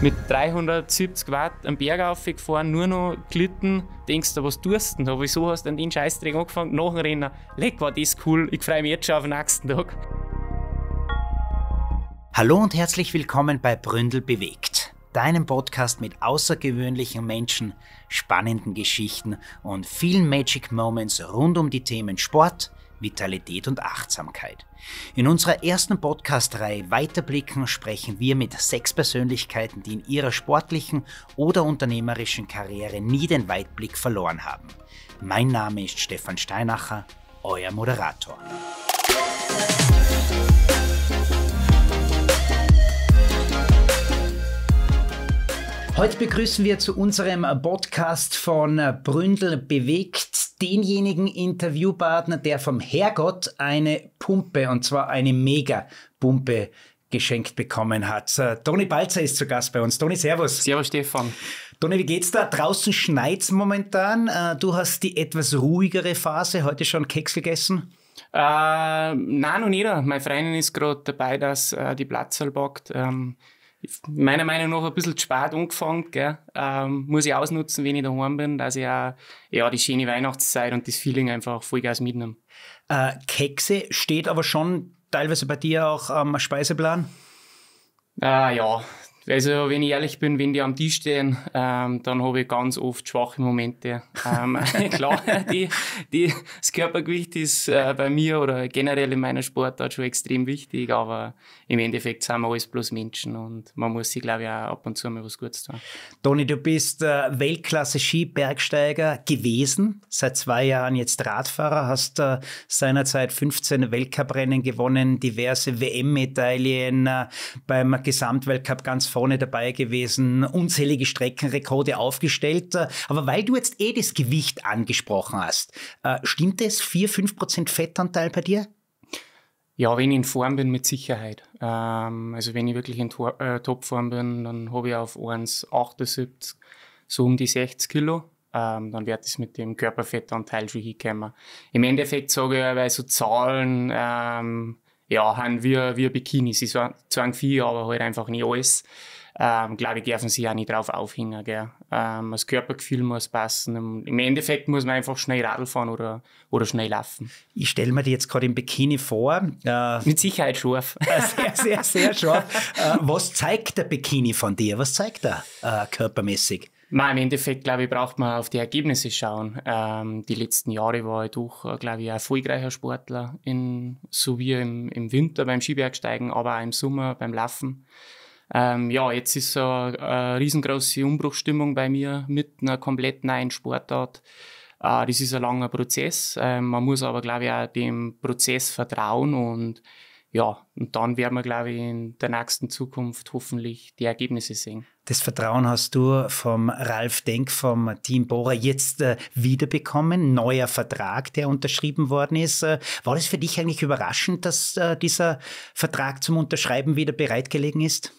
mit 370 Watt am Berg raufgefahren, nur noch glitten. Denkst du, was tust du? denn? Wieso hast du an den Scheißdreck angefangen? Nach dem Rennen, leck, war das cool. Ich freue mich jetzt schon auf den nächsten Tag. Hallo und herzlich willkommen bei Bründel bewegt, deinem Podcast mit außergewöhnlichen Menschen, spannenden Geschichten und vielen Magic Moments rund um die Themen Sport, Vitalität und Achtsamkeit. In unserer ersten Podcast-Reihe Weiterblicken sprechen wir mit sechs Persönlichkeiten, die in ihrer sportlichen oder unternehmerischen Karriere nie den Weitblick verloren haben. Mein Name ist Stefan Steinacher, euer Moderator. Heute begrüßen wir zu unserem Podcast von Bründel bewegt denjenigen Interviewpartner, der vom Herrgott eine Pumpe, und zwar eine Mega-Pumpe, geschenkt bekommen hat. Äh, Toni Balzer ist zu Gast bei uns. Toni, Servus. Servus, Stefan. Toni, wie geht's da? Draußen schneit's momentan. Äh, du hast die etwas ruhigere Phase. Heute schon Keks gegessen? Äh, nein, noch nicht. Meine Freundin ist gerade dabei, dass äh, die Platzl backt. Ähm, meiner Meinung nach ein bisschen zu spät angefangen. Gell? Ähm, muss ich ausnutzen, wenn ich daheim bin, dass ich auch, ja, die schöne Weihnachtszeit und das Feeling einfach vollgas mitnehme. Äh, Kekse steht aber schon teilweise bei dir auch am ähm, Speiseplan? Äh, ja, also, wenn ich ehrlich bin, wenn die am Tisch stehen, ähm, dann habe ich ganz oft schwache Momente. Ähm, klar, die, die, das Körpergewicht ist äh, bei mir oder generell in meiner Sportart schon extrem wichtig, aber im Endeffekt sind wir alles bloß Menschen und man muss sich, glaube ich, auch ab und zu mal was Gutes tun. Toni, du bist äh, Weltklasse-Skibergsteiger gewesen, seit zwei Jahren jetzt Radfahrer, hast äh, seinerzeit 15 Weltcuprennen gewonnen, diverse WM-Medaillen äh, beim Gesamtweltcup ganz vorne vorne dabei gewesen, unzählige Streckenrekorde aufgestellt. Aber weil du jetzt eh das Gewicht angesprochen hast, äh, stimmt es 4-5% Fettanteil bei dir? Ja, wenn ich in Form bin, mit Sicherheit. Ähm, also wenn ich wirklich in Tor äh, Topform bin, dann habe ich auf 1,78 so um die 60 Kilo. Ähm, dann wird es mit dem Körperfettanteil schon hinkommen. Im Endeffekt sage ich weil so Zahlen ähm, ja, haben wie, wie Bikini. Sie zwang viel, aber halt einfach nicht alles. Ähm, glaube ich, dürfen sie auch nicht drauf aufhängen. Gell? Ähm, das Körpergefühl muss passen. Im Endeffekt muss man einfach schnell Radl fahren oder, oder schnell laufen. Ich stelle mir die jetzt gerade im Bikini vor. Äh, Mit Sicherheit scharf. Äh, sehr, sehr, sehr scharf. äh, was zeigt der Bikini von dir? Was zeigt er äh, körpermäßig? Nein, im Endeffekt, glaube ich, braucht man auf die Ergebnisse schauen. Ähm, die letzten Jahre war ich doch, äh, glaube ich, ein erfolgreicher Sportler, in, wie im, im Winter beim Skibergsteigen, aber auch im Sommer beim Laufen. Ähm, ja, jetzt ist so eine, äh, eine riesengroße Umbruchstimmung bei mir mit einer komplett neuen Sportart. Äh, das ist ein langer Prozess. Ähm, man muss aber, glaube ich, auch dem Prozess vertrauen und ja, und dann werden wir, glaube ich, in der nächsten Zukunft hoffentlich die Ergebnisse sehen. Das Vertrauen hast du vom Ralf Denk vom Team Bohrer, jetzt äh, wiederbekommen. Neuer Vertrag, der unterschrieben worden ist. Äh, war das für dich eigentlich überraschend, dass äh, dieser Vertrag zum Unterschreiben wieder bereitgelegen ist?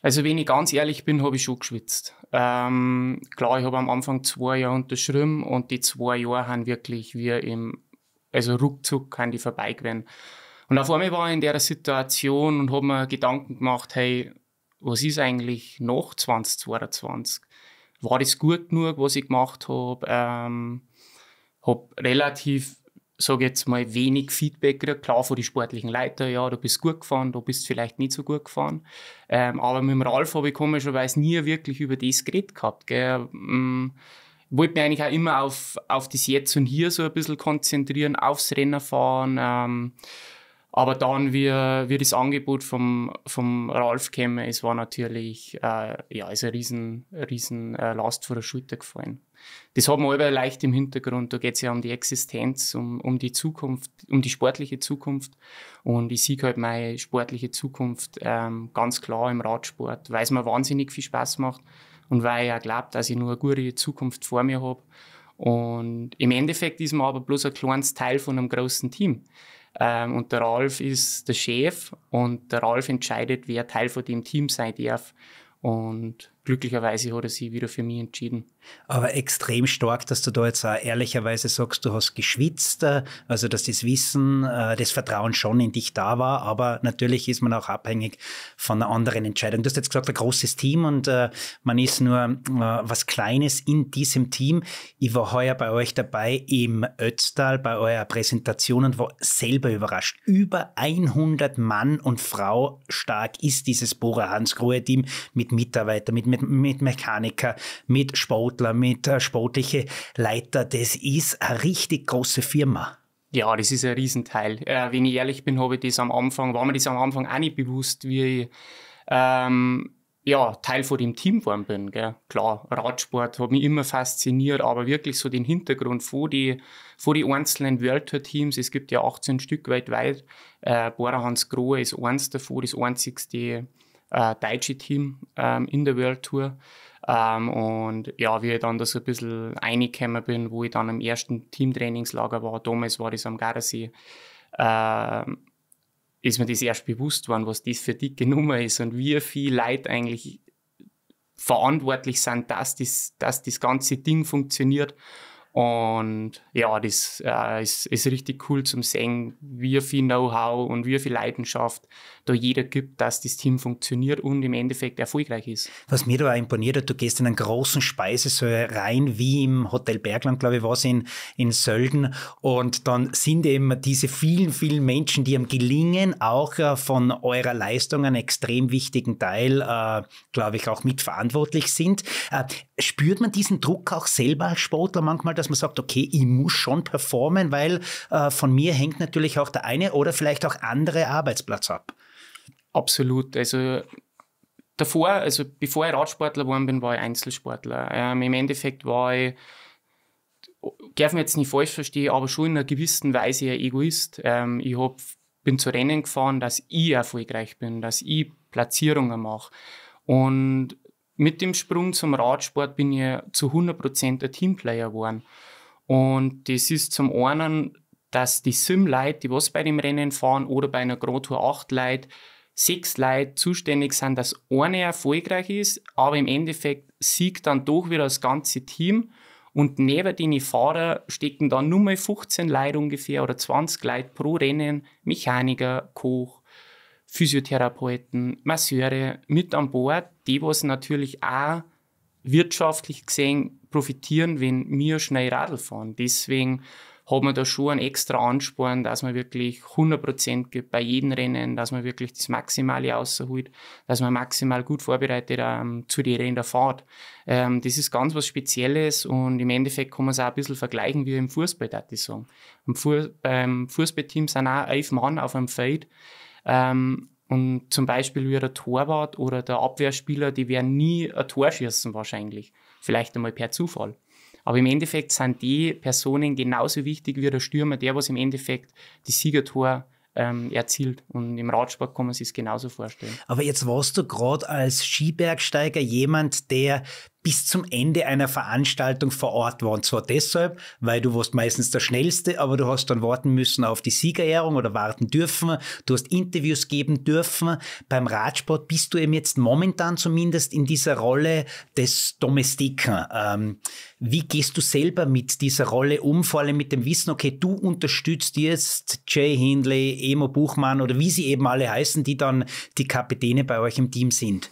Also, wenn ich ganz ehrlich bin, habe ich schon geschwitzt. Ähm, klar, ich habe am Anfang zwei Jahre unterschrieben und die zwei Jahre haben wirklich wir im, also ruckzuck, kann die vorbei gewesen. Und auf einmal war ich in der Situation und habe mir Gedanken gemacht, hey, was ist eigentlich nach 2022? War das gut genug, was ich gemacht habe? Ähm, habe relativ, sage jetzt mal, wenig Feedback gekriegt. Klar von den sportlichen Leitern, ja, du bist gut gefahren, du bist vielleicht nicht so gut gefahren. Ähm, aber mit dem Ralf habe ich komischerweise nie wirklich über das geredet gehabt. Gell? Ähm, wollte mich eigentlich auch immer auf, auf das Jetzt und Hier so ein bisschen konzentrieren, aufs Rennen fahren. Ähm, aber dann, wie, wie das Angebot vom, vom Ralf käme, es war natürlich äh, ja, also eine riesen, riesen äh, Last vor der Schulter gefallen. Das hat man aber leicht im Hintergrund. Da geht es ja um die Existenz, um, um die Zukunft, um die sportliche Zukunft. Und ich sehe halt meine sportliche Zukunft ähm, ganz klar im Radsport, weil es mir wahnsinnig viel Spaß macht und weil ich auch glaube, dass ich nur eine gute Zukunft vor mir habe. Und im Endeffekt ist man aber bloß ein kleines Teil von einem großen Team. Ähm, und der Ralf ist der Chef und der Ralf entscheidet, wer Teil von dem Team sein darf. Und glücklicherweise hat er sich wieder für mich entschieden aber extrem stark, dass du da jetzt auch ehrlicherweise sagst, du hast geschwitzt, äh, also dass das Wissen, äh, das Vertrauen schon in dich da war, aber natürlich ist man auch abhängig von einer anderen Entscheidung. Du hast jetzt gesagt, ein großes Team und äh, man ist nur was Kleines in diesem Team. Ich war heuer bei euch dabei im Ötztal bei eurer Präsentation und war selber überrascht. Über 100 Mann und Frau stark ist dieses Bora Hansgrohe Team mit Mitarbeitern, mit, mit, mit Mechaniker, mit Sport Sportler, mit äh, sportlichen Leiter. Das ist eine richtig große Firma. Ja, das ist ein Riesenteil. Äh, wenn ich ehrlich bin, habe ich das am Anfang, war mir das am Anfang auch nicht bewusst, wie ich ähm, ja, Teil von dem Team geworden bin. Gell? Klar, Radsport hat mich immer fasziniert, aber wirklich so den Hintergrund vor die, die einzelnen World Tour Teams, es gibt ja 18 Stück weltweit, äh, Bora Hans Grohe ist eins davon, das einzigste äh, deutsche Team ähm, in der World Tour. Ähm, und ja, wie ich dann da so ein bisschen reingekommen bin, wo ich dann im ersten Teamtrainingslager war, damals war das am Gardasee, äh, ist mir das erst bewusst worden, was das für dicke Nummer ist und wie viel Leute eigentlich verantwortlich sind, dass das, dass das ganze Ding funktioniert. Und ja, das äh, ist, ist richtig cool zum sehen, wie viel Know-how und wie viel Leidenschaft da jeder gibt, dass das Team funktioniert und im Endeffekt erfolgreich ist. Was mir da auch imponiert hat, du gehst in einen großen Speisesaal rein, wie im Hotel Bergland, glaube ich, war es in, in Sölden. Und dann sind eben diese vielen, vielen Menschen, die am Gelingen auch äh, von eurer Leistung einen extrem wichtigen Teil, äh, glaube ich, auch mitverantwortlich sind. Äh, spürt man diesen Druck auch selber als Sportler manchmal, dass man sagt, okay, ich muss schon performen, weil äh, von mir hängt natürlich auch der eine oder vielleicht auch andere Arbeitsplatz ab? Absolut. Also davor, also bevor ich Radsportler geworden bin, war ich Einzelsportler. Ähm, Im Endeffekt war ich, darf mich jetzt nicht falsch verstehen, aber schon in einer gewissen Weise ein Egoist. Ähm, ich hab, bin zu Rennen gefahren, dass ich erfolgreich bin, dass ich Platzierungen mache. Und mit dem Sprung zum Radsport bin ich zu 100% ein Teamplayer geworden. Und das ist zum einen, dass die Sim-Leute, die was bei dem Rennen fahren oder bei einer Grand Tour 8 Leute, sechs Leute zuständig sind, dass eine erfolgreich ist, aber im Endeffekt siegt dann doch wieder das ganze Team und neben den Fahrern stecken dann nur mal 15 Leute ungefähr oder 20 Leute pro Rennen, Mechaniker, Koch, Physiotherapeuten, Masseure mit an Bord, die was natürlich auch wirtschaftlich gesehen profitieren, wenn wir schnell Radl fahren. Deswegen hat man da schon einen extra Ansporn, dass man wirklich 100% gibt bei jedem Rennen, dass man wirklich das Maximale rausholt, dass man maximal gut vorbereitet ähm, zu den Rennen der Fahrt. Ähm, das ist ganz was Spezielles und im Endeffekt kann man es auch ein bisschen vergleichen wie im Fußball, würde ich sagen. Fuß, beim Fußballteam sind auch elf Mann auf einem Feld. Ähm, und zum Beispiel wie der Torwart oder der Abwehrspieler, die werden nie ein Tor schießen wahrscheinlich. Vielleicht einmal per Zufall. Aber im Endeffekt sind die Personen genauso wichtig wie der Stürmer, der was im Endeffekt die Siegertor ähm, erzielt. Und im Radsport kann man sich es genauso vorstellen. Aber jetzt warst du gerade als Skibergsteiger jemand, der bis zum Ende einer Veranstaltung vor Ort waren. zwar deshalb, weil du warst meistens der Schnellste, aber du hast dann warten müssen auf die Siegerehrung oder warten dürfen. Du hast Interviews geben dürfen. Beim Radsport bist du eben jetzt momentan zumindest in dieser Rolle des Domestiken. Ähm, wie gehst du selber mit dieser Rolle um, vor allem mit dem Wissen, okay, du unterstützt jetzt Jay Hindley, Emo Buchmann oder wie sie eben alle heißen, die dann die Kapitäne bei euch im Team sind?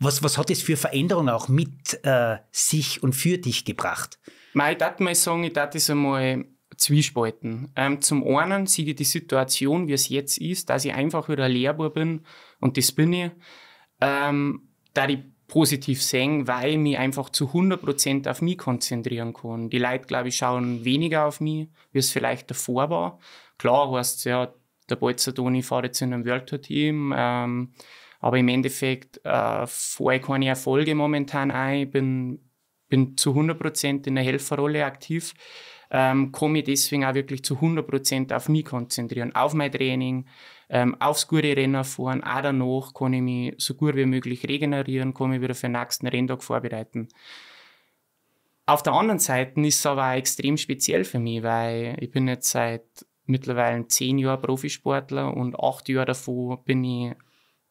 Was, was hat es für Veränderungen auch mit äh, sich und für dich gebracht? Mal, ich würde mal sagen, ich würde das einmal zwiespalten. Ähm, zum einen sehe ich die Situation, wie es jetzt ist, dass ich einfach wieder ein Lehrbuch bin und das bin ich, ähm, da ich positiv sehen, weil ich mich einfach zu 100% auf mich konzentrieren kann. Die Leute, glaube ich, schauen weniger auf mich, wie es vielleicht davor war. Klar heißt ja, der Bolzer Toni fährt jetzt in einem World Tour Team, ähm, aber im Endeffekt äh, fahre ich keine Erfolge momentan ein. Ich bin, bin zu 100 in der Helferrolle aktiv. Ähm, kann mich deswegen auch wirklich zu 100 auf mich konzentrieren, auf mein Training, ähm, aufs gute Rennen fahren. Auch danach kann ich mich so gut wie möglich regenerieren, kann mich wieder für den nächsten Renntag vorbereiten. Auf der anderen Seite ist es aber auch extrem speziell für mich, weil ich bin jetzt seit mittlerweile zehn Jahren Profisportler und acht Jahre davor bin ich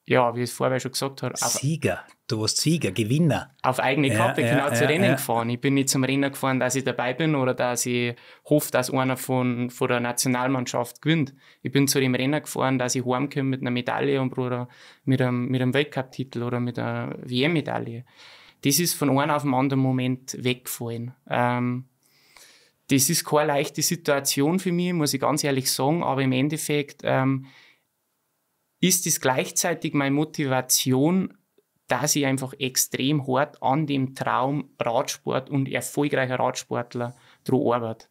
ja, wie ich es vorher schon gesagt habe. Sieger, du warst Sieger, Gewinner. Auf eigene Kappe ja, genau, ja, zu ja, Rennen gefahren. Ich bin nicht zum Rennen gefahren, dass ich dabei bin oder dass ich hoffe, dass einer von, von der Nationalmannschaft gewinnt. Ich bin zu dem Rennen gefahren, dass ich heimkomme mit einer Medaille und oder mit einem, mit einem Weltcup-Titel oder mit einer WM-Medaille. Das ist von einem auf den anderen Moment weggefallen. Ähm, das ist keine leichte Situation für mich, muss ich ganz ehrlich sagen, aber im Endeffekt, ähm, ist es gleichzeitig meine Motivation, dass ich einfach extrem hart an dem Traum Radsport und erfolgreicher Radsportler dran arbeite.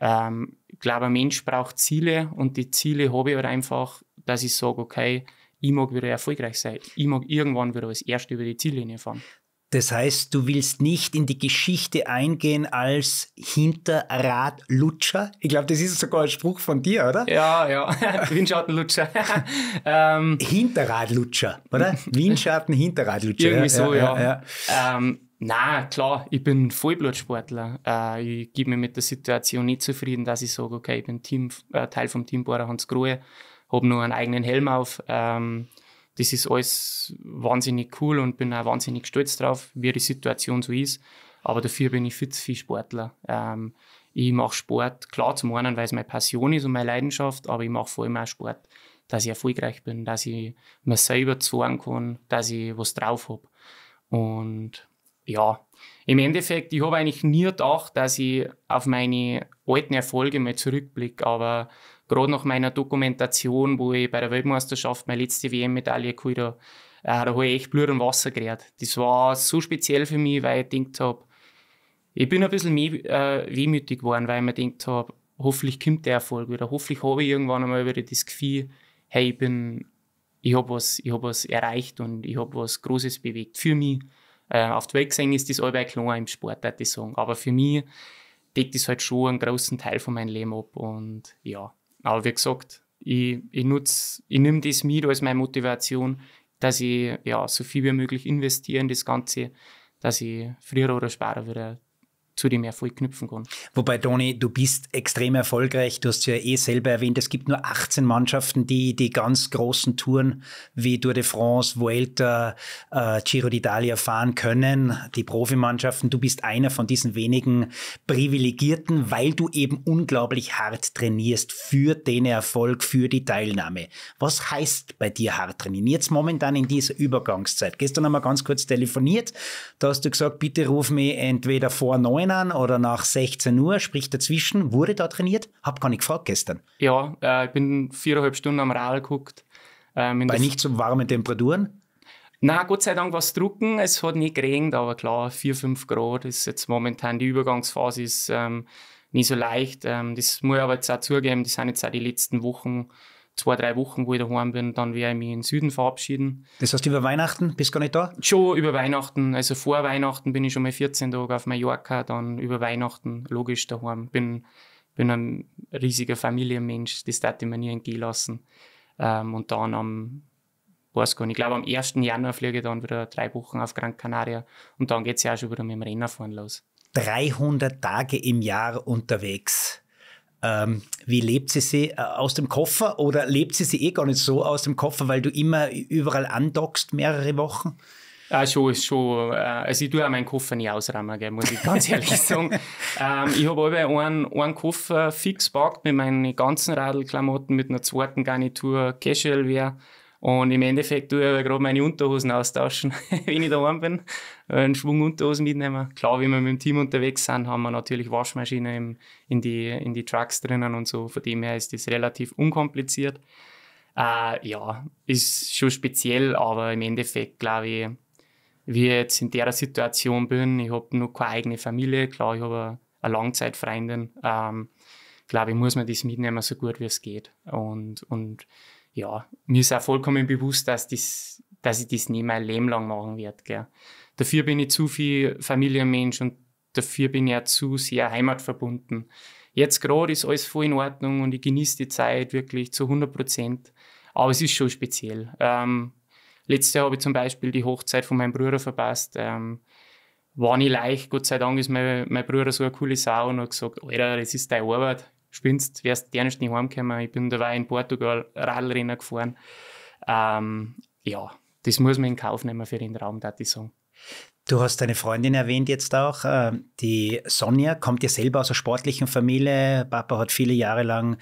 Ähm, ich glaube, ein Mensch braucht Ziele und die Ziele habe ich halt einfach, dass ich sage, okay, ich mag wieder erfolgreich sein. Ich mag irgendwann wieder als Erste über die Ziellinie fahren. Das heißt, du willst nicht in die Geschichte eingehen als Hinterradlutscher. Ich glaube, das ist sogar ein Spruch von dir, oder? Ja, ja. Windschattenlutscher. ähm, Hinterradlutscher, oder? Windschatten, Hinterradlutscher. Irgendwie so, ja. ja, ja. Ähm, na klar, ich bin Vollblutsportler. Äh, ich gebe mir mit der Situation nicht zufrieden, dass ich sage, okay, ich bin Team, äh, Teil vom Team Bora Hans Grohe, habe nur einen eigenen Helm auf. Ähm, das ist alles wahnsinnig cool und bin auch wahnsinnig stolz drauf, wie die Situation so ist. Aber dafür bin ich viel zu viel Sportler. Ähm, ich mache Sport, klar zum einen, weil es meine Passion ist und meine Leidenschaft, aber ich mache vor allem auch Sport, dass ich erfolgreich bin, dass ich mir selber zahlen kann, dass ich was drauf habe. Und ja, im Endeffekt, ich habe eigentlich nie gedacht, dass ich auf meine alten Erfolge mal zurückblicke, aber gerade nach meiner Dokumentation, wo ich bei der Weltmeisterschaft meine letzte WM-Medaille geholt habe, äh, da habe ich echt Blut und Wasser gerät. Das war so speziell für mich, weil ich gedacht habe, ich bin ein bisschen mehr, äh, wehmütig geworden, weil ich mir gedacht habe, hoffentlich kommt der Erfolg wieder. Hoffentlich habe ich irgendwann einmal wieder das Gefühl, hey, ich bin, ich habe was, ich habe was erreicht und ich habe was Großes bewegt für mich. Äh, auf der Welt gesehen ist das allbei klar im Sport, würde ich sagen. Aber für mich deckt das halt schon einen großen Teil von meinem Leben ab und ja. Aber wie gesagt, ich, ich nutze, ich nehme das mit als meine Motivation, dass ich ja, so viel wie möglich investiere in das Ganze, dass ich früher oder später wieder zu dem Erfolg knüpfen kann. Wobei, Toni, du bist extrem erfolgreich. Du hast ja eh selber erwähnt, es gibt nur 18 Mannschaften, die die ganz großen Touren wie Tour de France, Vuelta, äh, Giro d'Italia fahren können. Die Profimannschaften, du bist einer von diesen wenigen Privilegierten, weil du eben unglaublich hart trainierst für den Erfolg, für die Teilnahme. Was heißt bei dir hart trainieren? Jetzt momentan in dieser Übergangszeit. Gestern haben wir ganz kurz telefoniert. Da hast du gesagt, bitte ruf mich entweder vor neun neun an oder nach 16 Uhr, sprich dazwischen, wurde da trainiert? Hab gar nicht gefragt gestern. Ja, äh, ich bin viereinhalb Stunden am Rad geguckt. Ähm, Bei nicht so warmen Temperaturen? Na, Gott sei Dank war es drucken. Es hat nicht geregnet, aber klar, 4, 5 Grad ist jetzt momentan die Übergangsphase ist ähm, nicht so leicht. Ähm, das muss ich aber jetzt auch zugeben, das sind jetzt auch die letzten Wochen zwei, drei Wochen, wo ich daheim bin, dann werde ich mich in den Süden verabschieden. Das heißt, über Weihnachten bist du gar nicht da? Schon über Weihnachten. Also vor Weihnachten bin ich schon mal 14 Tage auf Mallorca, dann über Weihnachten logisch daheim. Bin, bin ein riesiger Familienmensch, das darf ich mir nie entgehen lassen. Ähm, und dann am, weiß gar nicht, ich glaube am 1. Januar fliege ich dann wieder drei Wochen auf Gran Canaria und dann geht es ja auch schon wieder mit dem Rennerfahren los. 300 Tage im Jahr unterwegs ähm, wie lebt sie sie äh, aus dem Koffer oder lebt sie sie eh gar nicht so aus dem Koffer, weil du immer überall andockst mehrere Wochen? Äh, schon, schon. also ich tue auch meinen Koffer nicht ausräumen, muss ich ganz ehrlich sagen. Ähm, ich habe eben einen, einen Koffer fix gepackt mit meinen ganzen Radlklamotten, mit einer zweiten Garnitur Casual-Wear. Und im Endeffekt tue ich aber gerade meine Unterhosen austauschen, wenn ich daheim bin. Einen Schwung Unterhosen mitnehmen. Klar, wie wir mit dem Team unterwegs sind, haben wir natürlich Waschmaschinen im, in, die, in die Trucks drinnen und so. Von dem her ist das relativ unkompliziert. Äh, ja, ist schon speziell, aber im Endeffekt glaube ich, wie ich jetzt in der Situation bin, ich habe noch keine eigene Familie. Klar, ich habe eine Langzeitfreundin. Ähm, glaube ich, muss man das mitnehmen, so gut wie es geht. Und, und ja, mir ist auch vollkommen bewusst, dass, das, dass ich das nie mein Leben lang machen werde. Gell. Dafür bin ich zu viel Familienmensch und dafür bin ich auch zu sehr heimatverbunden. Jetzt gerade ist alles voll in Ordnung und ich genieße die Zeit wirklich zu 100 Prozent. Aber es ist schon speziell. Ähm, letztes Jahr habe ich zum Beispiel die Hochzeit von meinem Bruder verpasst. Ähm, war nicht leicht, Gott sei Dank ist mein, mein Bruder so eine coole Sau und hat gesagt, Alter, das ist deine Arbeit, spinnst, wärst du nicht nicht heimgekommen. Ich bin dabei in Portugal Radlrennen gefahren. Ähm, ja, das muss man in Kauf nehmen für den Raum, da ich sagen. Du hast deine Freundin erwähnt jetzt auch. Äh, die Sonja kommt ja selber aus einer sportlichen Familie. Papa hat viele Jahre lang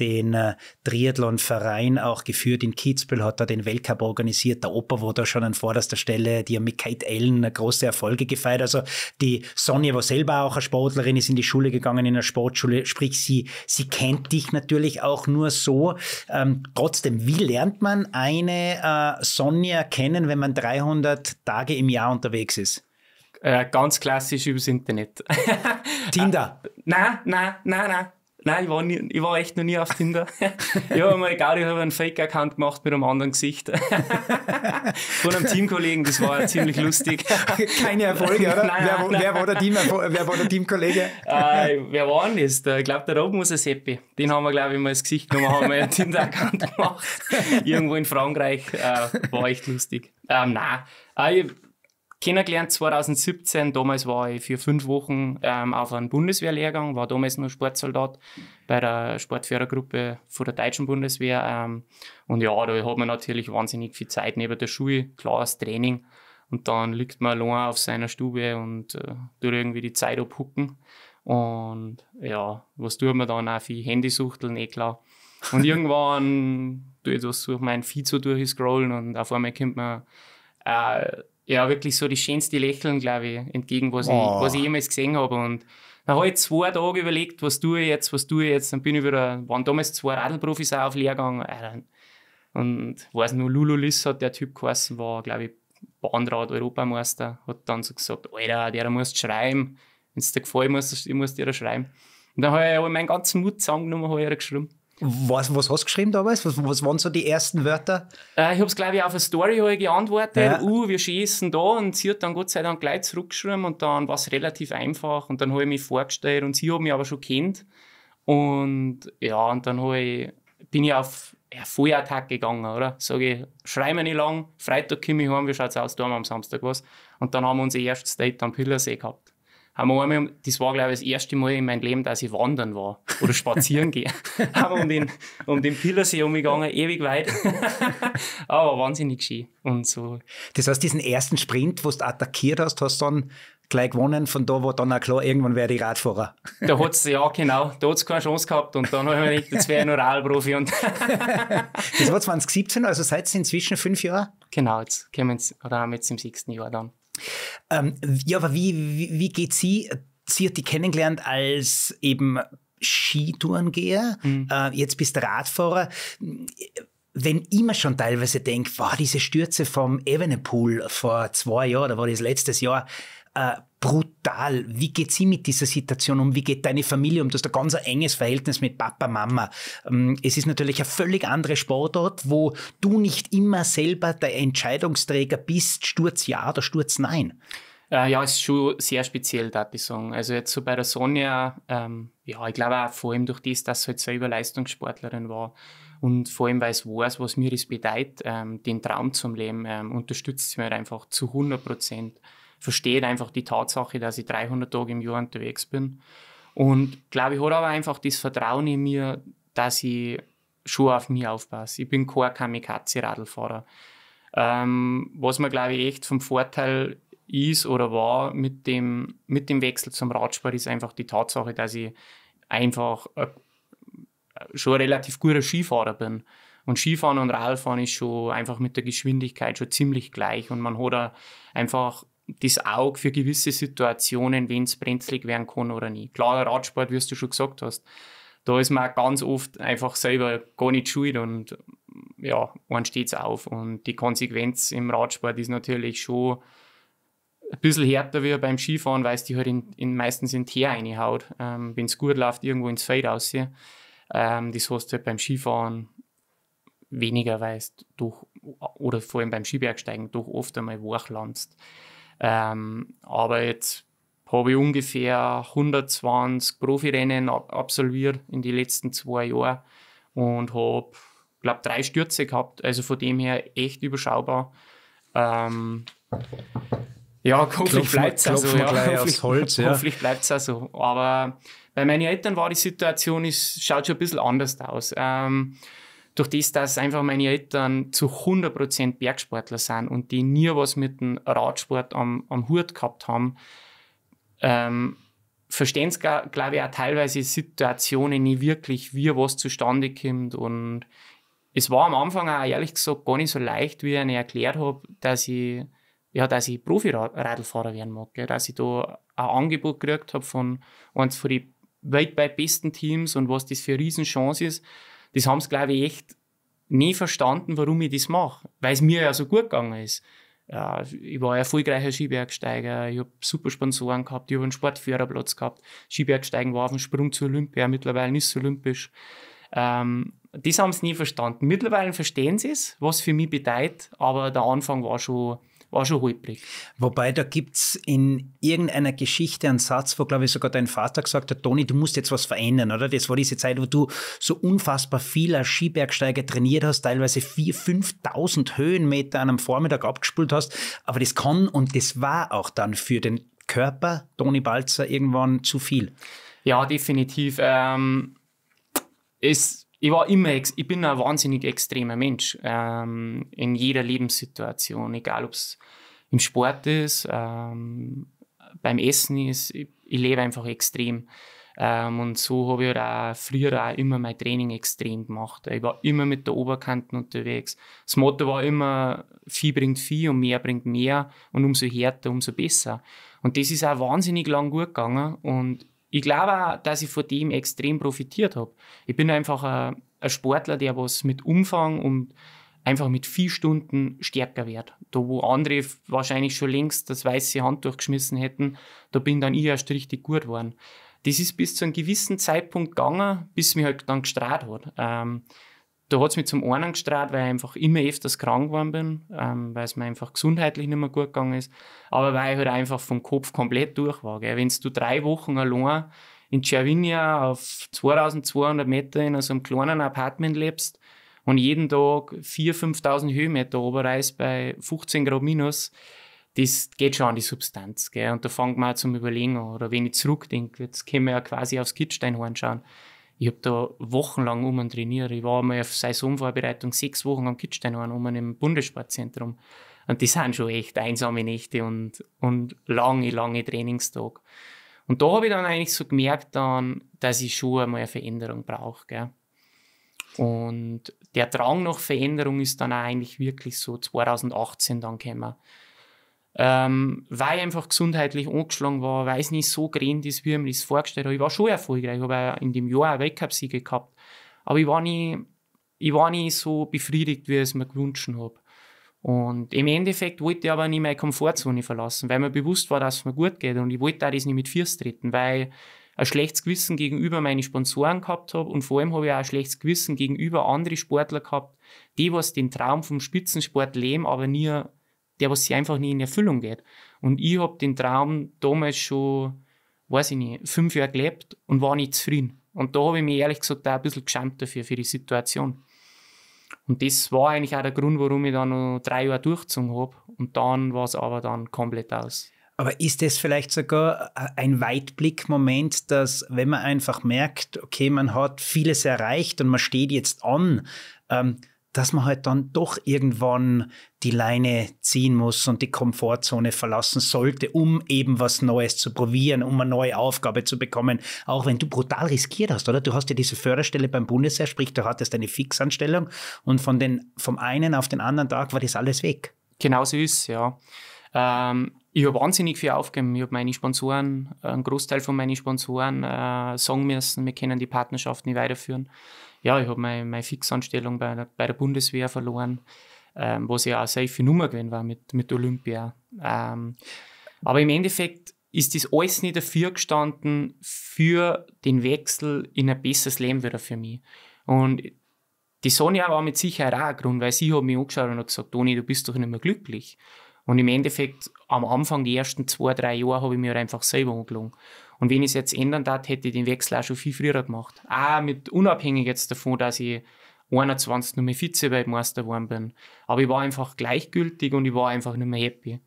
den äh, Triathlon-Verein auch geführt. In Kitzbühel hat da den Weltcup organisiert. Der Opa war da schon an vorderster Stelle. Die haben mit Kate Allen äh, große Erfolge gefeiert. Also die Sonja war selber auch eine Sportlerin, ist in die Schule gegangen, in einer Sportschule. Sprich, sie, sie kennt dich natürlich auch nur so. Ähm, trotzdem, wie lernt man eine äh, Sonja kennen, wenn man 300 Tage im Jahr unterwegs ist? Äh, ganz klassisch übers Internet. Tinder? Äh, nein, nein, nein, nein. Nein, ich war, nie, ich war echt noch nie auf Tinder. ich habe mal egal, ich habe einen Fake-Account gemacht mit einem anderen Gesicht. Von einem Teamkollegen, das war ziemlich lustig. Keine Erfolge, oder? Nein, wer, nein. wer, war der Team, wer war der Teamkollege? Äh, wer war denn das? Ich glaube, der Robmuser Seppi. Den haben wir, glaube ich, mal ins Gesicht genommen, haben wir einen Tinder-Account gemacht. Irgendwo in Frankreich. Äh, war echt lustig. Ähm, nein, äh, ich, kennengelernt 2017. Damals war ich für fünf Wochen ähm, auf einem Bundeswehrlehrgang, war damals nur Sportsoldat bei der Sportführergruppe von der deutschen Bundeswehr. Ähm, und ja, da hat man natürlich wahnsinnig viel Zeit neben der Schule, klar, das Training. Und dann liegt man allein auf seiner Stube und äh, tut irgendwie die Zeit abhucken. Und ja, was tut man dann auch für Handysuchteln, eh klar. Und irgendwann tue ich das durch meinen Feed so durchscrollen und auf einmal kommt man äh, ja wirklich so die schönste Lächeln, glaube ich, entgegen, was, oh. ich, was ich jemals gesehen habe. Und dann habe ich zwei Tage überlegt, was tue ich jetzt, was tue ich jetzt. Dann bin ich wieder, waren damals zwei Radlprofis auch auf Lehrgang. Äh, und weiß nur, Lulu Liss hat der Typ geheißen, war, glaube ich, Bahnrad-Europameister. Hat dann so gesagt: Alter, der muss schreiben. Wenn es dir gefällt, musst du dir schreiben. Und dann habe ich meinen ganzen Mut zusammengenommen habe ich geschrieben. Was, was hast du geschrieben damals? Was, was waren so die ersten Wörter? Äh, ich habe es, glaube ich, auf eine Story geantwortet. Ja. Uh, wir schießen da. Und sie hat dann Gott sei Dank gleich zurückgeschrieben. Und dann war es relativ einfach. Und dann habe ich mich vorgestellt. Und sie hat mich aber schon kennt. Und ja, und dann ich, bin ich auf ja, Feuerattack gegangen, oder? Sage ich, schreibe mir nicht lang, Freitag komme ich heim, wie schaut es aus, da haben wir am Samstag was. Und dann haben wir unser erstes Date am Pillersee gehabt haben wir einmal, das war glaube ich das erste Mal in meinem Leben, dass ich wandern war oder spazieren gehe. haben wir um den, um den Pillersee umgegangen, ewig weit. Aber wahnsinnig schön. Und so. Das heißt, diesen ersten Sprint, wo du attackiert hast, hast du dann gleich gewonnen. Von da war dann auch klar, irgendwann werde ich Radfahrer. Da hat es, ja genau, da hat es keine Chance gehabt und dann habe ich mir gedacht, jetzt wäre ich Oralprofi. Und das war 2017, also seit inzwischen fünf Jahre? Genau, jetzt kommen wir jetzt im sechsten Jahr dann. Ähm, ja, aber wie, wie, wie geht sie? Sie hat die kennengelernt als eben Skitourengeher, mhm. äh, jetzt bist du Radfahrer. Wenn ich mir schon teilweise denke, wow, diese Stürze vom Evenepoel vor zwei Jahren, da war das letztes Jahr, äh, brutal. Wie geht sie mit dieser Situation um? Wie geht deine Familie um? Du hast ein ganz enges Verhältnis mit Papa, Mama. Ähm, es ist natürlich ein völlig anderer Sportort, wo du nicht immer selber der Entscheidungsträger bist, Sturz ja oder Sturz nein. Äh, ja, es ist schon sehr speziell, darf ich sagen. Also jetzt so bei der Sonja, ähm, ja, ich glaube auch vor allem durch das, dass sie halt selber Leistungssportlerin war und vor allem, weil es weiß, was mir das bedeutet, ähm, den Traum zum Leben, ähm, unterstützt sie mir halt einfach zu 100 Prozent versteht einfach die Tatsache, dass ich 300 Tage im Jahr unterwegs bin. Und glaube ich, hat aber einfach das Vertrauen in mir, dass ich schon auf mich aufpasse. Ich bin kein Kamikaze-Radlfahrer. Ähm, was mir, glaube ich, echt vom Vorteil ist oder war mit dem, mit dem Wechsel zum Radsport, ist einfach die Tatsache, dass ich einfach äh, schon ein relativ guter Skifahrer bin. Und Skifahren und Radfahren ist schon einfach mit der Geschwindigkeit schon ziemlich gleich. Und man hat einfach das Auge für gewisse Situationen, wenn es brenzlig werden kann oder nicht. Klar, Radsport, wie du schon gesagt hast, da ist man ganz oft einfach selber gar nicht schuld und ja, man steht auf. Und die Konsequenz im Radsport ist natürlich schon ein bisschen härter wie beim Skifahren, weil es die halt in, in meistens in den Teer reinhaut. Ähm, wenn es gut läuft, irgendwo ins Feld aussieht. Ähm, das hast du halt beim Skifahren weniger, weil es durch, oder vor allem beim Skibergsteigen, doch oft einmal wachlandst. landst ähm, aber jetzt habe ich ungefähr 120 Profirennen ab absolviert in den letzten zwei Jahren und habe, glaube drei Stürze gehabt. Also von dem her echt überschaubar. Ähm, ja, hoffentlich bleibt es auch so. Ja, hoffentlich, Holz, ja. hoffentlich bleibt es Aber bei meinen Eltern war die Situation, ist, schaut schon ein bisschen anders aus. Ähm, durch das, dass einfach meine Eltern zu 100% Bergsportler sind und die nie was mit dem Radsport am, am Hut gehabt haben, ähm, verstehen sie, glaube ich, auch teilweise Situationen nicht wirklich, wie was zustande kommt. Und es war am Anfang auch ehrlich gesagt gar nicht so leicht, wie ich ihnen erklärt habe, dass ich, ja, dass ich Profi-Radlfahrer werden mag, gell? dass ich da ein Angebot gekriegt habe von eins von den weltweit besten Teams und was das für eine Riesenchance ist das haben sie, glaube ich, echt nie verstanden, warum ich das mache, weil es mir ja so gut gegangen ist. Ja, ich war erfolgreicher Skibergsteiger, ich habe super Sponsoren gehabt, ich habe einen Sportführerplatz gehabt. Skibergsteigen war auf dem Sprung zu Olympia, mittlerweile nicht so olympisch. Ähm, das haben sie nie verstanden. Mittlerweile verstehen sie es, was für mich bedeutet, aber der Anfang war schon war schon holprig. Wobei, da gibt es in irgendeiner Geschichte einen Satz, wo, glaube ich, sogar dein Vater gesagt hat, Toni, du musst jetzt was verändern, oder? Das war diese Zeit, wo du so unfassbar viele Skibergsteiger trainiert hast, teilweise 4.000, 5.000 Höhenmeter an einem Vormittag abgespult hast. Aber das kann und das war auch dann für den Körper Toni Balzer irgendwann zu viel. Ja, definitiv. Ähm, ist ich war immer, ich bin ein wahnsinnig extremer Mensch ähm, in jeder Lebenssituation, egal ob es im Sport ist, ähm, beim Essen ist, ich, ich lebe einfach extrem. Ähm, und so habe ich halt auch früher auch immer mein Training extrem gemacht. Ich war immer mit der Oberkanten unterwegs. Das Motto war immer, viel bringt viel und mehr bringt mehr und umso härter, umso besser. Und das ist auch wahnsinnig lang gut gegangen und ich glaube auch, dass ich von dem extrem profitiert habe. Ich bin einfach ein, ein Sportler, der was mit Umfang und einfach mit vier Stunden stärker wird. Da, wo andere wahrscheinlich schon längst das weiße Handtuch geschmissen hätten, da bin dann ich erst richtig gut geworden. Das ist bis zu einem gewissen Zeitpunkt gegangen, bis mich halt dann gestrahlt hat. Ähm, da hat es mich zum einen gestrahlt, weil ich einfach immer öfters krank geworden bin, ähm, weil es mir einfach gesundheitlich nicht mehr gut gegangen ist, aber weil ich halt einfach vom Kopf komplett durch war. Wenn du drei Wochen allein in Cervinia auf 2200 Meter in so einem kleinen Apartment lebst und jeden Tag 4.000, 5.000 Höhenmeter runterreist bei 15 Grad minus, das geht schon an die Substanz. Gell? Und da fängt man auch zum Überlegen an. Oder wenn ich zurückdenke, jetzt können wir ja quasi aufs Kitzsteinhorn schauen ich habe da wochenlang um trainiert. Ich war mal auf Saisonvorbereitung sechs Wochen am Kitzstein um im Bundessportzentrum. Und die sind schon echt einsame Nächte und, und lange, lange Trainingstage. Und da habe ich dann eigentlich so gemerkt, dann, dass ich schon einmal eine Veränderung brauche. Und der Drang nach Veränderung ist dann eigentlich wirklich so 2018 dann gekommen ähm, weil ich einfach gesundheitlich angeschlagen war, weil es nicht so grand ist, wie ich mir das vorgestellt habe. Ich war schon erfolgreich, ich habe in dem Jahr einen Weltcup-Siege gehabt, aber ich war, nicht, ich war nicht so befriedigt, wie ich es mir gewünscht habe. Und im Endeffekt wollte ich aber nicht meine Komfortzone verlassen, weil mir bewusst war, dass es mir gut geht und ich wollte auch das nicht mit Fürs treten, weil ich ein schlechtes Gewissen gegenüber meinen Sponsoren gehabt habe und vor allem habe ich auch ein schlechtes Gewissen gegenüber anderen Sportler gehabt, die was den Traum vom Spitzensport leben, aber nie der, was sie einfach nie in Erfüllung geht. Und ich habe den Traum damals schon, weiß ich nicht, fünf Jahre gelebt und war nicht zufrieden. Und da habe ich mich ehrlich gesagt auch ein bisschen geschämt dafür, für die Situation. Und das war eigentlich auch der Grund, warum ich dann noch drei Jahre durchgezogen habe. Und dann war es aber dann komplett aus. Aber ist das vielleicht sogar ein Weitblick-Moment, dass wenn man einfach merkt, okay, man hat vieles erreicht und man steht jetzt an, ähm, dass man halt dann doch irgendwann die Leine ziehen muss und die Komfortzone verlassen sollte, um eben was Neues zu probieren, um eine neue Aufgabe zu bekommen, auch wenn du brutal riskiert hast, oder? Du hast ja diese Förderstelle beim Bundesheer, sprich, du hattest eine Fixanstellung und von den, vom einen auf den anderen Tag war das alles weg. Genau so ist ja. Ähm, ich habe wahnsinnig viel aufgegeben. Ich habe meine Sponsoren, äh, einen Großteil von meinen Sponsoren äh, sagen müssen, wir können die Partnerschaft nicht weiterführen ja, ich habe meine, meine Fixanstellung bei der, bei der Bundeswehr verloren, ähm, was ja auch eine safe Nummer gewesen war mit, mit Olympia. Ähm, aber im Endeffekt ist das alles nicht dafür gestanden für den Wechsel in ein besseres Leben wieder für mich. Und die Sonja war mit Sicherheit auch ein Grund, weil sie hat mich angeschaut und hat gesagt, Toni, du bist doch nicht mehr glücklich. Und im Endeffekt, am Anfang, die ersten zwei, drei Jahre, habe ich mir halt einfach selber angelogen. Und wenn ich es jetzt ändern darf, hätte ich den Wechsel auch schon viel früher gemacht. Auch mit unabhängig jetzt davon, dass ich 21 nur mehr Vize-Weltmeister geworden bin. Aber ich war einfach gleichgültig und ich war einfach nicht mehr happy.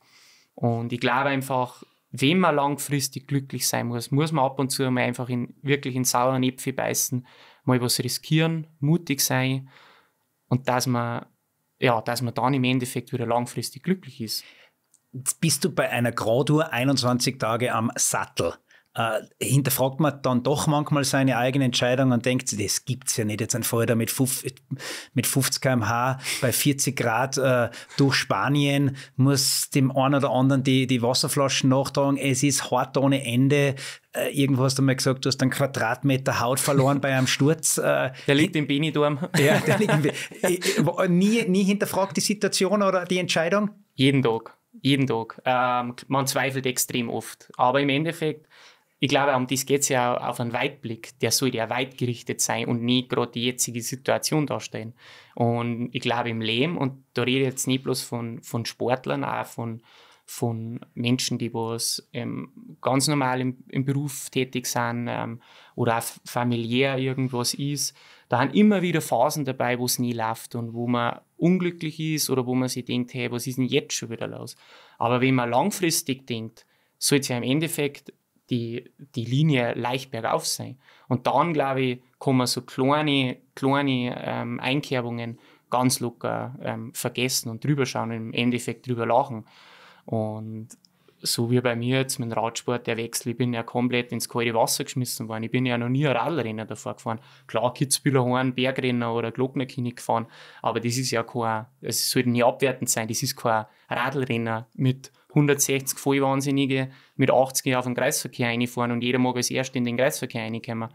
Und ich glaube einfach, wenn man langfristig glücklich sein muss, muss man ab und zu mal einfach in, wirklich in sauren Äpfel beißen, mal was riskieren, mutig sein und dass man, ja, dass man dann im Endeffekt wieder langfristig glücklich ist. Jetzt bist du bei einer Gradur 21 Tage am Sattel äh, hinterfragt man dann doch manchmal seine eigene Entscheidung und denkt, das gibt's ja nicht. Jetzt ein Fahrer mit, mit 50 km/h bei 40 Grad äh, durch Spanien muss dem einen oder anderen die, die Wasserflaschen nachtragen. Es ist hart ohne Ende. Äh, irgendwo hast du mal gesagt, du hast einen Quadratmeter Haut verloren bei einem Sturz. Äh, der liegt im Benidorm. Ja, der liegt im äh, äh, nie, nie hinterfragt die Situation oder die Entscheidung? Jeden Tag. Jeden Tag. Ähm, man zweifelt extrem oft. Aber im Endeffekt, ich glaube, um das geht es ja auf einen Weitblick. Der sollte ja weit gerichtet sein und nicht gerade die jetzige Situation darstellen. Und ich glaube, im Leben, und da rede ich jetzt nicht bloß von, von Sportlern, auch von, von Menschen, die was ähm, ganz normal im, im, Beruf tätig sind ähm, oder auch familiär irgendwas ist. Da haben immer wieder Phasen dabei, wo es nie läuft und wo man unglücklich ist oder wo man sich denkt, hey, was ist denn jetzt schon wieder los? Aber wenn man langfristig denkt, sollte es ja im Endeffekt die, die Linie leicht bergauf sein. Und dann, glaube ich, kann man so kleine, kleine ähm, Einkerbungen ganz locker ähm, vergessen und drüber schauen und im Endeffekt drüber lachen. Und so wie bei mir jetzt mit dem Radsport, der Wechsel, ich bin ja komplett ins kalte Wasser geschmissen worden. Ich bin ja noch nie ein Radlrenner davor gefahren. Klar, Kitzbühlerhorn, Bergrenner oder Glocknerkini gefahren, aber das ist ja kein, es sollte nicht abwertend sein, das ist kein Radlrenner mit 160 Vollwahnsinnige mit 80 auf den Kreisverkehr reinfahren und jeder mag als Erster in den Kreisverkehr reinkommen.